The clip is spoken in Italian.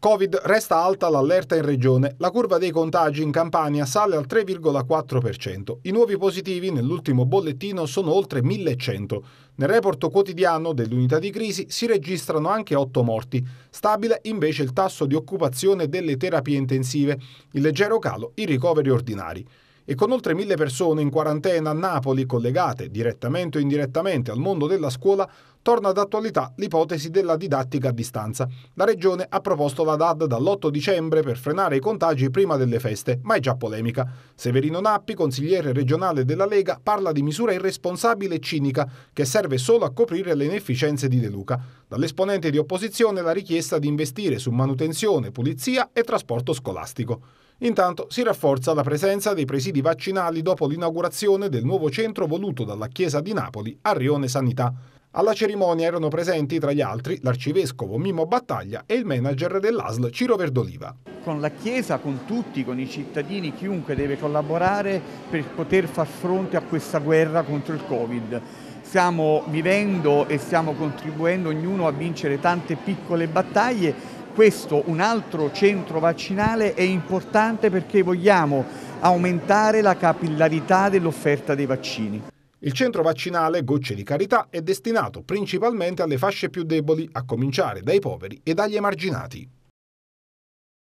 Covid resta alta l'allerta in regione, la curva dei contagi in Campania sale al 3,4%, i nuovi positivi nell'ultimo bollettino sono oltre 1100. Nel report quotidiano dell'unità di crisi si registrano anche 8 morti, stabile invece il tasso di occupazione delle terapie intensive, il leggero calo i ricoveri ordinari e con oltre mille persone in quarantena a Napoli collegate direttamente o indirettamente al mondo della scuola, torna ad attualità l'ipotesi della didattica a distanza. La Regione ha proposto la DAD dall'8 dicembre per frenare i contagi prima delle feste, ma è già polemica. Severino Nappi, consigliere regionale della Lega, parla di misura irresponsabile e cinica che serve solo a coprire le inefficienze di De Luca. Dall'esponente di opposizione la richiesta di investire su manutenzione, pulizia e trasporto scolastico. Intanto si rafforza la presenza dei presidi vaccinali dopo l'inaugurazione del nuovo centro voluto dalla Chiesa di Napoli a Rione Sanità. Alla cerimonia erano presenti tra gli altri l'arcivescovo Mimo Battaglia e il manager dell'ASL Ciro Verdoliva. Con la Chiesa, con tutti, con i cittadini, chiunque deve collaborare per poter far fronte a questa guerra contro il Covid. Stiamo vivendo e stiamo contribuendo ognuno a vincere tante piccole battaglie questo, un altro centro vaccinale, è importante perché vogliamo aumentare la capillarità dell'offerta dei vaccini. Il centro vaccinale Gocce di Carità è destinato principalmente alle fasce più deboli, a cominciare dai poveri e dagli emarginati.